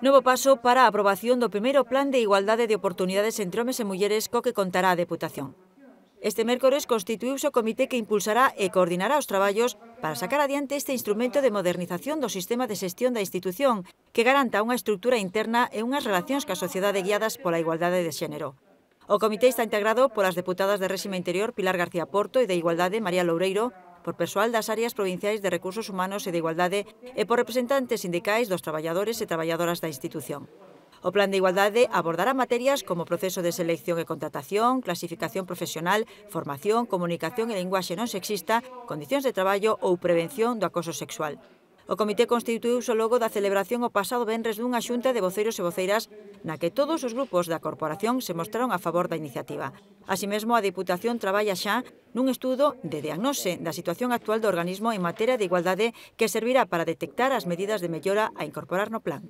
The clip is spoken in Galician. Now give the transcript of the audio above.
Novo paso para a aprobación do primeiro Plan de Igualdade de Oportunidades entre Homes e Mulleres co que contará a Deputación. Este mércores constituíuse o comité que impulsará e coordinará os traballos para sacar adiante este instrumento de modernización do sistema de xestión da institución que garanta unha estructura interna e unhas relacións ca sociedade guiadas pola igualdade de xénero. O comité está integrado polas deputadas de Réxime Interior Pilar García Porto e de Igualdade María Loureiro, por persoal das áreas provinciais de Recursos Humanos e de Igualdade e por representantes sindicais dos traballadores e traballadoras da institución. O Plan de Igualdade abordará materias como proceso de selección e contratación, clasificación profesional, formación, comunicación e linguaxe non sexista, condicións de traballo ou prevención do acoso sexual. O comité constituíuse logo da celebración o pasado venres dunha xunta de voceiros e voceiras na que todos os grupos da corporación se mostraron a favor da iniciativa. Así mesmo, a Diputación traballa xa nun estudo de diagnose da situación actual do organismo en materia de igualdade que servirá para detectar as medidas de mellora a incorporar no plan.